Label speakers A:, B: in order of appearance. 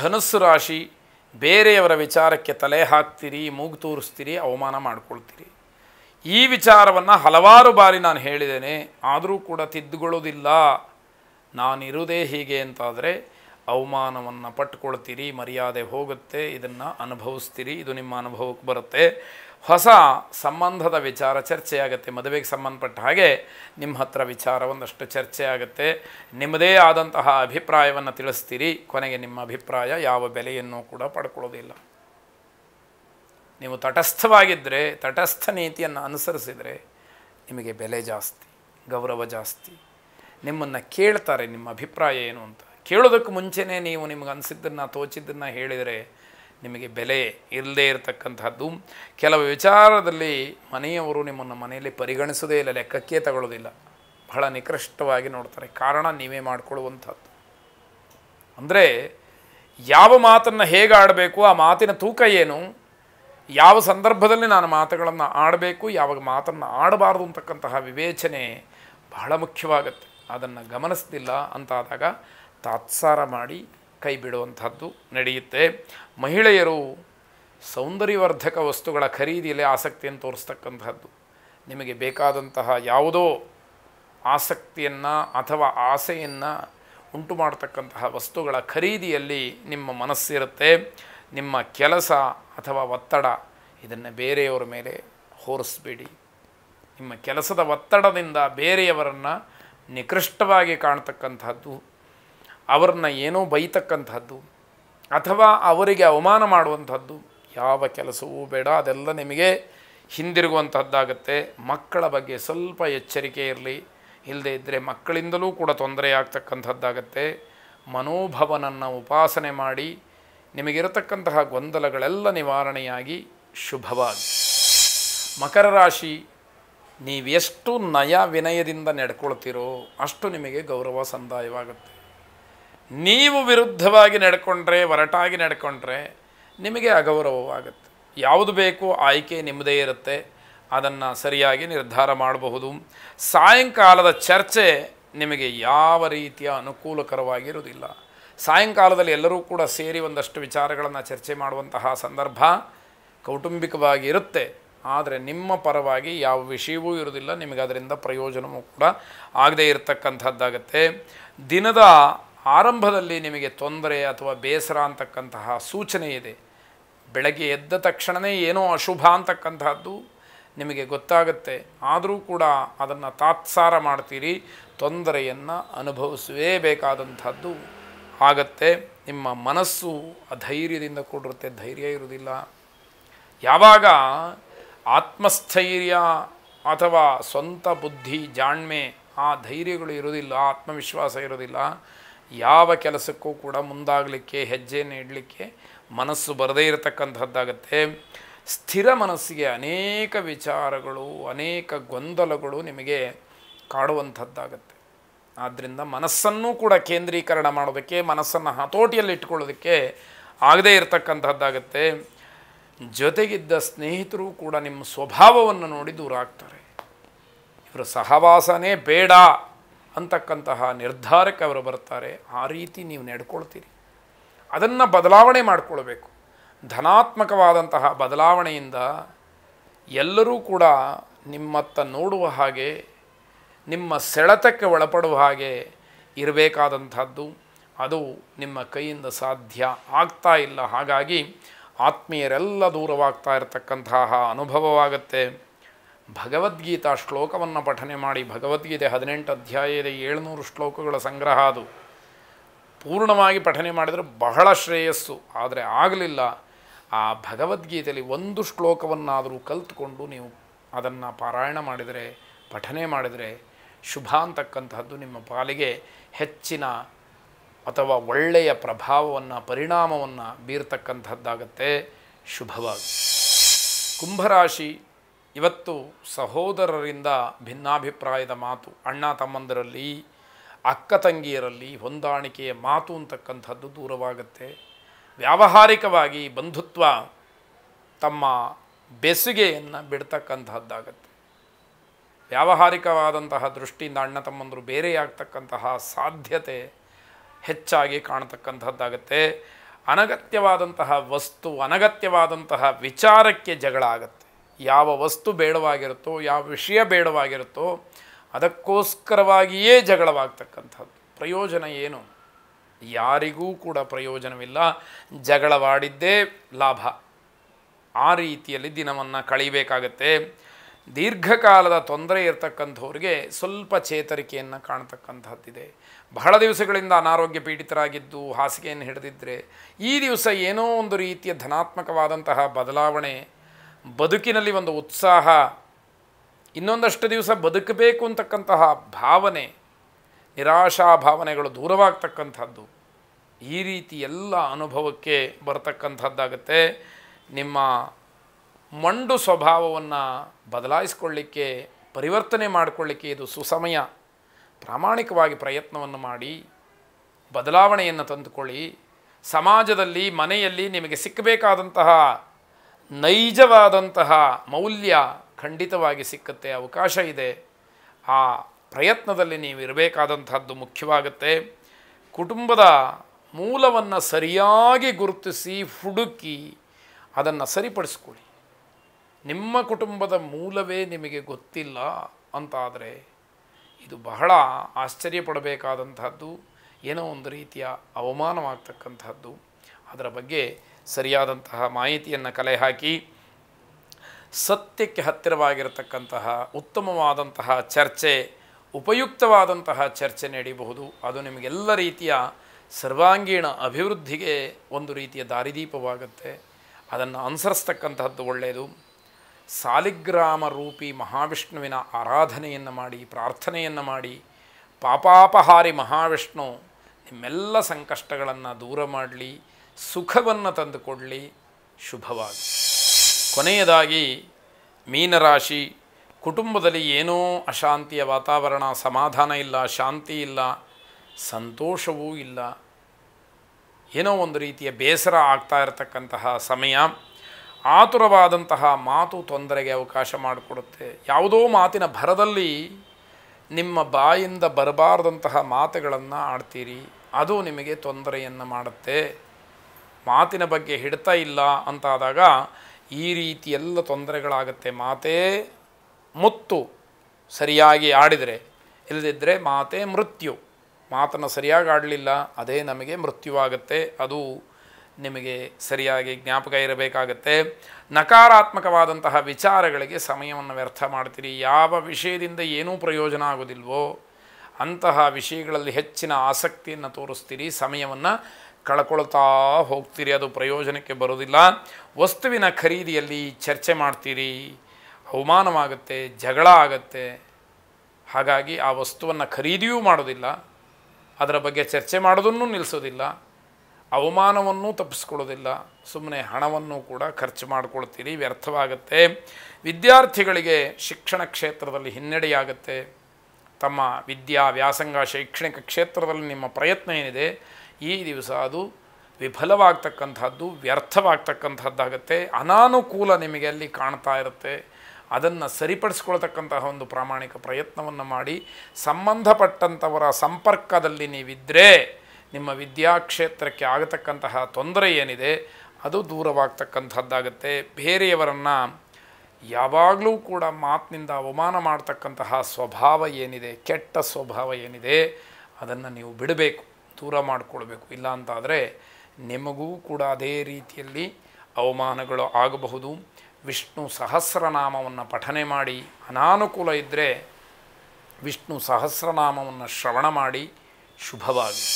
A: ಧನಸ್ಸು ರಾಶಿ ಬೇರೆಯವರ ವಿಚಾರಕ್ಕೆ ತಲೆ ಹಾಕ್ತೀರಿ ಮೂಗು ತೋರಿಸ್ತೀರಿ ಅವಮಾನ ಮಾಡ್ಕೊಳ್ತೀರಿ ಈ ವಿಚಾರವನ್ನು ಹಲವಾರು ಬಾರಿ ನಾನು ಹೇಳಿದ್ದೇನೆ ಆದರೂ ಕೂಡ ತಿದ್ದುಕೊಳ್ಳೋದಿಲ್ಲ ನಾನಿರುವುದೇ ಹೀಗೆ ಅಂತಾದರೆ ಅವಮಾನವನ್ನು ಪಟ್ಕೊಳ್ತೀರಿ ಮರ್ಯಾದೆ ಹೋಗುತ್ತೆ ಇದನ್ನು ಅನುಭವಿಸ್ತೀರಿ ಇದು ನಿಮ್ಮ ಅನುಭವಕ್ಕೆ ಬರುತ್ತೆ ಹೊಸ ಸಂಬಂಧದ ವಿಚಾರ ಚರ್ಚೆಯಾಗುತ್ತೆ ಮದುವೆಗೆ ಸಂಬಂಧಪಟ್ಟ ಹಾಗೆ ನಿಮ್ಮ ಹತ್ರ ವಿಚಾರ ಒಂದಷ್ಟು ಚರ್ಚೆ ಆಗುತ್ತೆ ನಿಮ್ಮದೇ ಆದಂತಹ ಅಭಿಪ್ರಾಯವನ್ನು ತಿಳಿಸ್ತೀರಿ ಕೊನೆಗೆ ನಿಮ್ಮ ಅಭಿಪ್ರಾಯ ಯಾವ ಬೆಲೆಯನ್ನು ಕೂಡ ಪಡ್ಕೊಳ್ಳೋದಿಲ್ಲ ನೀವು ತಟಸ್ಥವಾಗಿದ್ದರೆ ತಟಸ್ಥ ನೀತಿಯನ್ನು ಅನುಸರಿಸಿದರೆ ನಿಮಗೆ ಬೆಲೆ ಜಾಸ್ತಿ ಗೌರವ ಜಾಸ್ತಿ ನಿಮ್ಮನ್ನು ಕೇಳ್ತಾರೆ ನಿಮ್ಮ ಅಭಿಪ್ರಾಯ ಏನು ಅಂತ ಕೇಳೋದಕ್ಕೆ ಮುಂಚೆನೇ ನೀವು ನಿಮ್ಗೆ ಅನಿಸಿದ್ದನ್ನು ತೋಚಿದ್ದನ್ನು ಹೇಳಿದರೆ ನಿಮಗೆ ಬೆಲೆ ಇಲ್ಲದೇ ಇರತಕ್ಕಂಥದ್ದು ಕೆಲವು ವಿಚಾರದಲ್ಲಿ ಮನೆಯವರು ನಿಮ್ಮನ್ನು ಮನೆಯಲ್ಲಿ ಪರಿಗಣಿಸೋದೇ ಇಲ್ಲ ಲೆಕ್ಕಕ್ಕೆ ತಗೊಳ್ಳೋದಿಲ್ಲ ಬಹಳ ನಿಕೃಷ್ಟವಾಗಿ ನೋಡ್ತಾರೆ ಕಾರಣ ನೀವೇ ಮಾಡಿಕೊಳ್ಳುವಂಥದ್ದು ಅಂದರೆ ಯಾವ ಮಾತನ್ನು ಹೇಗೆ ಆಡಬೇಕು ಆ ಮಾತಿನ ತೂಕ ಏನು ಯಾವ ಸಂದರ್ಭದಲ್ಲಿ ನಾನು ಮಾತುಗಳನ್ನು ಆಡಬೇಕು ಯಾವಾಗ ಮಾತನ್ನು ಆಡಬಾರ್ದು ಅಂತಕ್ಕಂತಹ ವಿವೇಚನೆ ಬಹಳ ಮುಖ್ಯವಾಗುತ್ತೆ ಅದನ್ನು ಗಮನಿಸ್ತಿಲ್ಲ ಅಂತಾದಾಗ ತಾತ್ಸಾರ ಮಾಡಿ ಕೈ ಬಿಡುವಂಥದ್ದು ನಡೆಯುತ್ತೆ ಮಹಿಳೆಯರು ಸೌಂದರ್ಯವರ್ಧಕ ವಸ್ತುಗಳ ಖರೀದಿಯಲ್ಲಿ ಆಸಕ್ತಿಯನ್ನು ತೋರಿಸ್ತಕ್ಕಂಥದ್ದು ನಿಮಗೆ ಬೇಕಾದಂತಹ ಯಾವುದೋ ಆಸಕ್ತಿಯನ್ನು ಅಥವಾ ಆಸೆಯನ್ನು ಉಂಟು ಮಾಡತಕ್ಕಂತಹ ವಸ್ತುಗಳ ಖರೀದಿಯಲ್ಲಿ ನಿಮ್ಮ ಮನಸ್ಸಿರುತ್ತೆ ನಿಮ್ಮ ಕೆಲಸ ಅಥವಾ ಒತ್ತಡ ಇದನ್ನು ಬೇರೆಯವರ ಮೇಲೆ ಹೋರಿಸ್ಬೇಡಿ ನಿಮ್ಮ ಕೆಲಸದ ಒತ್ತಡದಿಂದ ಬೇರೆಯವರನ್ನು ನಿಕೃಷ್ಟವಾಗಿ ಕಾಣ್ತಕ್ಕಂಥದ್ದು ಅವರನ್ನ ಏನೋ ಬೈತಕ್ಕಂಥದ್ದು ಅಥವಾ ಅವರಿಗೆ ಅವಮಾನ ಮಾಡುವಂಥದ್ದು ಯಾವ ಕೆಲಸವೂ ಬೇಡ ಅದೆಲ್ಲ ನಿಮಗೆ ಹಿಂದಿರುಗುವಂಥದ್ದಾಗತ್ತೆ ಮಕ್ಕಳ ಬಗ್ಗೆ ಸ್ವಲ್ಪ ಎಚ್ಚರಿಕೆ ಇರಲಿ ಇಲ್ಲದೆ ಇದ್ದರೆ ಮಕ್ಕಳಿಂದಲೂ ಕೂಡ ತೊಂದರೆ ಆಗ್ತಕ್ಕಂಥದ್ದಾಗತ್ತೆ ಮನೋಭವನನ್ನು ಉಪಾಸನೆ ಮಾಡಿ ನಿಮಗಿರತಕ್ಕಂತಹ ಗೊಂದಲಗಳೆಲ್ಲ ನಿವಾರಣೆಯಾಗಿ ಶುಭವಾಗಿ ಮಕರ ರಾಶಿ ನೀವೆಷ್ಟು ನಯ ವಿನಯದಿಂದ ನಡ್ಕೊಳ್ತೀರೋ ಅಷ್ಟು ನಿಮಗೆ ಗೌರವ ಸಂದಾಯವಾಗುತ್ತೆ ನೀವು ವಿರುದ್ಧವಾಗಿ ನಡ್ಕೊಂಡ್ರೆ ಒರಟಾಗಿ ನಡ್ಕೊಂಡ್ರೆ ನಿಮಗೆ ಅಗೌರವವಾಗುತ್ತೆ ಯಾವುದು ಬೇಕೋ ಆಯ್ಕೆ ನಿಮ್ಮದೇ ಇರುತ್ತೆ ಅದನ್ನು ಸರಿಯಾಗಿ ನಿರ್ಧಾರ ಮಾಡಬಹುದು ಸಾಯಂಕಾಲದ ಚರ್ಚೆ ನಿಮಗೆ ಯಾವ ರೀತಿಯ ಅನುಕೂಲಕರವಾಗಿರುವುದಿಲ್ಲ ಸಾಯಂಕಾಲದಲ್ಲಿ ಎಲ್ಲರೂ ಕೂಡ ಸೇರಿ ಒಂದಷ್ಟು ವಿಚಾರಗಳನ್ನು ಚರ್ಚೆ ಮಾಡುವಂತಹ ಸಂದರ್ಭ ಕೌಟುಂಬಿಕವಾಗಿ ಇರುತ್ತೆ ಆದರೆ ನಿಮ್ಮ ಪರವಾಗಿ ಯಾವ ವಿಷಯವೂ ಇರುವುದಿಲ್ಲ ನಿಮಗೆ ಅದರಿಂದ ಪ್ರಯೋಜನವೂ ಕೂಡ ಆಗದೇ ಇರತಕ್ಕಂಥದ್ದಾಗತ್ತೆ ದಿನದ ಆರಂಭದಲ್ಲಿ ನಿಮಗೆ ತೊಂದರೆ ಅಥವಾ ಬೇಸರ ಅಂತಕ್ಕಂತಹ ಸೂಚನೆ ಇದೆ ಬೆಳಗ್ಗೆ ಎದ್ದ ತಕ್ಷಣವೇ ಏನೋ ಅಶುಭ ಅಂತಕ್ಕಂತಹದ್ದು ನಿಮಗೆ ಗೊತ್ತಾಗುತ್ತೆ ಆದರೂ ಕೂಡ ಅದನ್ನು ತಾತ್ಸಾರ ಮಾಡ್ತೀರಿ ತೊಂದರೆಯನ್ನು ಅನುಭವಿಸುವೇ ಬೇಕಾದಂಥದ್ದು ಆಗತ್ತೆ ನಿಮ್ಮ ಮನಸ್ಸು ಅಧೈರ್ಯದಿಂದ ಕೂಡಿರುತ್ತೆ ಧೈರ್ಯ ಇರುವುದಿಲ್ಲ ಯಾವಾಗ ಆತ್ಮಸ್ಥೈರ್ಯ ಅಥವಾ ಸ್ವಂತ ಬುದ್ಧಿ ಜಾಣ್ಮೆ ಆ ಧೈರ್ಯಗಳು ಇರೋದಿಲ್ಲ ಆತ್ಮವಿಶ್ವಾಸ ಇರೋದಿಲ್ಲ ಯಾವ ಕೆಲಸಕ್ಕೂ ಕೂಡ ಮುಂದಾಗಲಿಕ್ಕೆ ಹೆಜ್ಜೆ ನೀಡಲಿಕ್ಕೆ ಮನಸ್ಸು ಬರದೇ ಇರತಕ್ಕಂಥದ್ದಾಗತ್ತೆ ಸ್ಥಿರ ಮನಸ್ಸಿಗೆ ಅನೇಕ ವಿಚಾರಗಳು ಅನೇಕ ಗೊಂದಲಗಳು ನಿಮಗೆ ಕಾಡುವಂಥದ್ದಾಗತ್ತೆ ಆದ್ದರಿಂದ ಮನಸ್ಸನ್ನು ಕೂಡ ಕೇಂದ್ರೀಕರಣ ಮಾಡೋದಕ್ಕೆ ಮನಸ್ಸನ್ನು ಹತೋಟಿಯಲ್ಲಿ ಇಟ್ಕೊಳ್ಳೋದಕ್ಕೆ ಆಗದೇ ಇರತಕ್ಕಂಥದ್ದಾಗತ್ತೆ ಜೊತೆಗಿದ್ದ ಸ್ನೇಹಿತರು ಕೂಡ ನಿಮ್ಮ ಸ್ವಭಾವವನ್ನು ನೋಡಿ ದೂರ ಆಗ್ತಾರೆ ಇವರ ಸಹವಾಸನೇ ಬೇಡ ಅಂತಕ್ಕಂತಹ ನಿರ್ಧಾರಕ್ಕೆ ಅವರು ಬರ್ತಾರೆ ಆ ರೀತಿ ನೀವು ನಡ್ಕೊಳ್ತೀರಿ ಅದನ್ನು ಬದಲಾವಣೆ ಮಾಡಿಕೊಳ್ಬೇಕು ಧನಾತ್ಮಕವಾದಂತಹ ಬದಲಾವಣೆಯಿಂದ ಎಲ್ಲರೂ ಕೂಡ ನಿಮ್ಮತ್ತ ನೋಡುವ ಹಾಗೆ ನಿಮ್ಮ ಸೆಳೆತಕ್ಕೆ ಒಳಪಡುವ ಹಾಗೆ ಇರಬೇಕಾದಂಥದ್ದು ಅದು ನಿಮ್ಮ ಕೈಯಿಂದ ಸಾಧ್ಯ ಆಗ್ತಾ ಇಲ್ಲ ಹಾಗಾಗಿ ಆತ್ಮೀಯರೆಲ್ಲ ದೂರವಾಗ್ತಾ ಇರತಕ್ಕಂತಹ ಅನುಭವವಾಗುತ್ತೆ ಭಗವದ್ಗೀತಾ ಶ್ಲೋಕವನ್ನು ಪಠನೆ ಮಾಡಿ ಭಗವದ್ಗೀತೆ ಹದಿನೆಂಟು ಅಧ್ಯಾಯದ ಏಳ್ನೂರು ಶ್ಲೋಕಗಳ ಸಂಗ್ರಹ ಅದು ಪೂರ್ಣವಾಗಿ ಪಠನೆ ಮಾಡಿದರೆ ಬಹಳ ಶ್ರೇಯಸ್ಸು ಆದರೆ ಆಗಲಿಲ್ಲ ಆ ಭಗವದ್ಗೀತೆಯಲ್ಲಿ ಒಂದು ಶ್ಲೋಕವನ್ನಾದರೂ ಕಲ್ತ್ಕೊಂಡು ನೀವು ಅದನ್ನು ಪಾರಾಯಣ ಮಾಡಿದರೆ ಪಠನೆ ಮಾಡಿದರೆ ಶುಭ ಅಂತಕ್ಕಂತಹದ್ದು ನಿಮ್ಮ ಪಾಲಿಗೆ ಹೆಚ್ಚಿನ ಅಥವಾ ಒಳ್ಳೆಯ ಪ್ರಭಾವವನ್ನು ಪರಿಣಾಮವನ್ನು ಬೀರ್ತಕ್ಕಂಥದ್ದಾಗತ್ತೆ ಶುಭವಾಗಿ ಕುಂಭರಾಶಿ ಇವತ್ತು ಸಹೋದರರಿಂದ ಭಿನ್ನಾಭಿಪ್ರಾಯದ ಮಾತು ಅಣ್ಣ ತಮ್ಮಂದರಲ್ಲಿ ಅಕ್ಕ ತಂಗಿಯರಲ್ಲಿ ಹೊಂದಾಣಿಕೆಯ ಮಾತು ಅಂತಕ್ಕಂಥದ್ದು ದೂರವಾಗುತ್ತೆ ವ್ಯಾವಹಾರಿಕವಾಗಿ ಬಂಧುತ್ವ ತಮ್ಮ ಬೆಸುಗೆಯನ್ನು ಬಿಡ್ತಕ್ಕಂತಹದ್ದಾಗತ್ತೆ ವ್ಯಾವಹಾರಿಕವಾದಂತಹ ದೃಷ್ಟಿಯಿಂದ ಅಣ್ಣ ತಮ್ಮಂದರು ಬೇರೆಯಾಗ್ತಕ್ಕಂತಹ ಸಾಧ್ಯತೆ ಹೆಚ್ಚಾಗಿ ಕಾಣತಕ್ಕಂಥದ್ದಾಗತ್ತೆ ಅನಗತ್ಯವಾದಂತಹ ವಸ್ತು ಅನಗತ್ಯವಾದಂತಹ ವಿಚಾರಕ್ಕೆ ಜಗಳ ಆಗತ್ತೆ ಯಾವ ವಸ್ತು ಬೇಡವಾಗಿರುತ್ತೋ ಯಾವ ವಿಷಯ ಬೇಡವಾಗಿರುತ್ತೋ ಅದಕ್ಕೋಸ್ಕರವಾಗಿಯೇ ಜಗಳವಾಗ್ತಕ್ಕಂಥದ್ದು ಪ್ರಯೋಜನ ಏನು ಯಾರಿಗೂ ಕೂಡ ಪ್ರಯೋಜನವಿಲ್ಲ ಜಗಳವಾಡಿದ್ದೇ ಲಾಭ ಆ ರೀತಿಯಲ್ಲಿ ದಿನವನ್ನು ಕಳೀಬೇಕಾಗತ್ತೆ ದೀರ್ಘಕಾಲದ ತೊಂದರೆ ಇರತಕ್ಕಂಥವ್ರಿಗೆ ಸ್ವಲ್ಪ ಚೇತರಿಕೆಯನ್ನು ಕಾಣತಕ್ಕಂಥದ್ದಿದೆ ಬಹಳ ದಿವಸಗಳಿಂದ ಅನಾರೋಗ್ಯ ಪೀಡಿತರಾಗಿದ್ದು ಹಾಸಿಗೆಯನ್ನು ಹಿಡಿದಿದ್ದರೆ ಈ ದಿವಸ ಏನೋ ಒಂದು ರೀತಿಯ ಧನಾತ್ಮಕವಾದಂತಹ ಬದಲಾವಣೆ ಬದುಕಿನಲ್ಲಿ ಒಂದು ಉತ್ಸಾಹ ಇನ್ನೊಂದಷ್ಟು ದಿವಸ ಬದುಕಬೇಕು ಅಂತಕ್ಕಂತಹ ಭಾವನೆ ನಿರಾಶಾ ಭಾವನೆಗಳು ದೂರವಾಗ್ತಕ್ಕಂಥದ್ದು ಈ ರೀತಿ ಎಲ್ಲ ಅನುಭವಕ್ಕೆ ಬರತಕ್ಕಂಥದ್ದಾಗತ್ತೆ ನಿಮ್ಮ ಮಂಡು ಸ್ವಭಾವವನ್ನು ಬದಲಾಯಿಸ್ಕೊಳ್ಳಿಕ್ಕೆ ಪರಿವರ್ತನೆ ಮಾಡಿಕೊಳ್ಳಿಕ್ಕೆ ಇದು ಸುಸಮಯ ಪ್ರಾಮಾಣಿಕವಾಗಿ ಪ್ರಯತ್ನವನ್ನು ಮಾಡಿ ಬದಲಾವಣೆಯನ್ನು ತಂದುಕೊಳ್ಳಿ ಸಮಾಜದಲ್ಲಿ ಮನೆಯಲ್ಲಿ ನಿಮಗೆ ಸಿಕ್ಕಬೇಕಾದಂತಹ ನೈಜವಾದಂತಹ ಮೌಲ್ಯ ಖಂಡಿತವಾಗಿ ಸಿಕ್ಕತ್ತೆ ಅವಕಾಶ ಇದೆ ಆ ಪ್ರಯತ್ನದಲ್ಲಿ ನೀವು ಇರಬೇಕಾದಂತಹದ್ದು ಮುಖ್ಯವಾಗುತ್ತೆ ಕುಟುಂಬದ ಮೂಲವನ್ನು ಸರಿಯಾಗಿ ಗುರುತಿಸಿ ಹುಡುಕಿ ಅದನ್ನು ಸರಿಪಡಿಸ್ಕೊಳ್ಳಿ ನಿಮ್ಮ ಕುಟುಂಬದ ಮೂಲವೇ ನಿಮಗೆ ಗೊತ್ತಿಲ್ಲ ಅಂತಾದರೆ ಇದು ಬಹಳ ಆಶ್ಚರ್ಯಪಡಬೇಕಾದಂತಹದ್ದು ಏನೋ ಒಂದು ರೀತಿಯ ಅವಮಾನವಾಗ್ತಕ್ಕಂಥದ್ದು ಅದರ ಬಗ್ಗೆ ಸರಿಯಾದಂತಹ ಮಾಹಿತಿಯನ್ನು ಕಲೆ ಹಾಕಿ ಸತ್ಯಕ್ಕೆ ಹತ್ತಿರವಾಗಿರತಕ್ಕಂತಹ ಉತ್ತಮವಾದಂತಹ ಚರ್ಚೆ ಉಪಯುಕ್ತವಾದಂತಹ ಚರ್ಚೆ ನಡೆಯಬಹುದು ಅದು ನಿಮಗೆಲ್ಲ ರೀತಿಯ ಸರ್ವಾಂಗೀಣ ಅಭಿವೃದ್ಧಿಗೆ ಒಂದು ರೀತಿಯ ದಾರಿದೀಪವಾಗುತ್ತೆ ಅದನ್ನು ಅನುಸರಿಸ್ತಕ್ಕಂತಹದ್ದು ಒಳ್ಳೆಯದು ಸಾಲಿಗ್ರಾಮ ರೂಪಿ ಮಹಾವಿಷ್ಣುವಿನ ಆರಾಧನೆಯನ್ನು ಮಾಡಿ ಪ್ರಾರ್ಥನೆಯನ್ನು ಮಾಡಿ ಪಾಪಾಪಹಾರಿ ಮಹಾವಿಷ್ಣು ನಿಮ್ಮೆಲ್ಲ ಸಂಕಷ್ಟಗಳನ್ನು ದೂರ ಮಾಡಲಿ ಸುಖವನ್ನು ತಂದುಕೊಡಲಿ ಶುಭವಾಗಿ ಕೊನೆಯದಾಗಿ ಮೀನರಾಶಿ ಕುಟುಂಬದಲ್ಲಿ ಏನೋ ಅಶಾಂತಿಯ ವಾತಾವರಣ ಸಮಾಧಾನ ಇಲ್ಲ ಶಾಂತಿ ಇಲ್ಲ ಸಂತೋಷವೂ ಇಲ್ಲ ಏನೋ ಒಂದು ರೀತಿಯ ಬೇಸರ ಆಗ್ತಾ ಇರತಕ್ಕಂತಹ ಸಮಯ ಆತುರವಾದಂತಹ ಮಾತು ತೊಂದರೆಗೆ ಅವಕಾಶ ಮಾಡಿಕೊಡುತ್ತೆ ಯಾವುದೋ ಮಾತಿನ ಭರದಲ್ಲಿ ನಿಮ್ಮ ಬಾಯಿಂದ ಬರಬಾರ್ದಂತಹ ಮಾತುಗಳನ್ನು ಆಡ್ತೀರಿ ಅದು ನಿಮಗೆ ತೊಂದರೆಯನ್ನು ಮಾಡುತ್ತೆ ಮಾತಿನ ಬಗ್ಗೆ ಹಿಡ್ತಾ ಇಲ್ಲ ಅಂತಾದಾಗ ಈ ರೀತಿ ಎಲ್ಲ ತೊಂದರೆಗಳಾಗತ್ತೆ ಮಾತೇ ಮುತ್ತು ಸರಿಯಾಗಿ ಆಡಿದರೆ ಇಲ್ಲದಿದ್ದರೆ ಮಾತೇ ಮೃತ್ಯು ಮಾತನ್ನು ಸರಿಯಾಗಿ ಆಡಲಿಲ್ಲ ಅದೇ ನಮಗೆ ಮೃತ್ಯುವಾಗುತ್ತೆ ಅದು ನಿಮಗೆ ಸರಿಯಾಗಿ ಜ್ಞಾಪಕ ಇರಬೇಕಾಗತ್ತೆ ನಕಾರಾತ್ಮಕವಾದಂತಹ ವಿಚಾರಗಳಿಗೆ ಸಮಯವನ್ನು ವ್ಯರ್ಥ ಮಾಡ್ತೀರಿ ಯಾವ ವಿಷಯದಿಂದ ಏನೂ ಪ್ರಯೋಜನ ಆಗೋದಿಲ್ವೋ ಅಂತಹ ವಿಷಯಗಳಲ್ಲಿ ಹೆಚ್ಚಿನ ಆಸಕ್ತಿಯನ್ನು ತೋರಿಸ್ತೀರಿ ಸಮಯವನ್ನು ಕಳ್ಕೊಳ್ತಾ ಹೋಗ್ತೀರಿ ಅದು ಪ್ರಯೋಜನಕ್ಕೆ ಬರೋದಿಲ್ಲ ವಸ್ತುವಿನ ಖರೀದಿಯಲ್ಲಿ ಚರ್ಚೆ ಮಾಡ್ತೀರಿ ಅವಮಾನವಾಗುತ್ತೆ ಜಗಳ ಆಗುತ್ತೆ ಹಾಗಾಗಿ ಆ ವಸ್ತುವನ್ನು ಖರೀದಿಯೂ ಮಾಡೋದಿಲ್ಲ ಅದರ ಬಗ್ಗೆ ಚರ್ಚೆ ಮಾಡೋದನ್ನು ನಿಲ್ಲಿಸೋದಿಲ್ಲ ಅವಮಾನವನ್ನೂ ತಪ್ಪಿಸ್ಕೊಳ್ಳೋದಿಲ್ಲ ಸುಮ್ಮನೆ ಹಣವನ್ನು ಕೂಡ ಖರ್ಚು ಮಾಡಿಕೊಳ್ತೀರಿ ವ್ಯರ್ಥವಾಗುತ್ತೆ ವಿದ್ಯಾರ್ಥಿಗಳಿಗೆ ಶಿಕ್ಷಣ ಕ್ಷೇತ್ರದಲ್ಲಿ ಹಿನ್ನಡೆಯಾಗುತ್ತೆ ತಮ್ಮ ವಿದ್ಯಾ ವ್ಯಾಸಂಗ ಶೈಕ್ಷಣಿಕ ಕ್ಷೇತ್ರದಲ್ಲಿ ನಿಮ್ಮ ಪ್ರಯತ್ನ ಏನಿದೆ ಈ ದಿವಸ ಅದು ವಿಫಲವಾಗ್ತಕ್ಕಂಥದ್ದು ವ್ಯರ್ಥವಾಗ್ತಕ್ಕಂಥದ್ದಾಗತ್ತೆ ಅನಾನುಕೂಲ ನಿಮಗೆ ಅಲ್ಲಿ ಕಾಣ್ತಾ ಇರುತ್ತೆ ಅದನ್ನು ಸರಿಪಡಿಸ್ಕೊಳ್ತಕ್ಕಂತಹ ಒಂದು ಪ್ರಾಮಾಣಿಕ ಪ್ರಯತ್ನವನ್ನು ಮಾಡಿ ಸಂಬಂಧಪಟ್ಟಂಥವರ ಸಂಪರ್ಕದಲ್ಲಿ ನೀವಿದ್ದರೆ ನಿಮ್ಮ ವಿದ್ಯಾಕ್ಷೇತ್ರಕ್ಕೆ ಆಗತಕ್ಕಂತಹ ತೊಂದರೆ ಏನಿದೆ ಅದು ದೂರವಾಗ್ತಕ್ಕಂಥದ್ದಾಗತ್ತೆ ಬೇರೆಯವರನ್ನು ಯಾವಾಗಲೂ ಕೂಡ ಮಾತಿನಿಂದ ಅವಮಾನ ಮಾಡ್ತಕ್ಕಂತಹ ಸ್ವಭಾವ ಏನಿದೆ ಕೆಟ್ಟ ಸ್ವಭಾವ ಏನಿದೆ ಅದನ್ನು ನೀವು ಬಿಡಬೇಕು ದೂರ ಮಾಡಿಕೊಳ್ಬೇಕು ಇಲ್ಲ ಅಂತಾದರೆ ನಿಮಗೂ ಕೂಡ ಅದೇ ರೀತಿಯಲ್ಲಿ ಅವಮಾನಗಳು ಆಗಬಹುದು ವಿಷ್ಣು ಸಹಸ್ರನಾಮವನ್ನು ಪಠನೆ ಮಾಡಿ ಅನಾನುಕೂಲ ಇದ್ದರೆ ವಿಷ್ಣು ಸಹಸ್ರನಾಮವನ್ನು ಶ್ರವಣ ಮಾಡಿ ಶುಭವಾಗಿ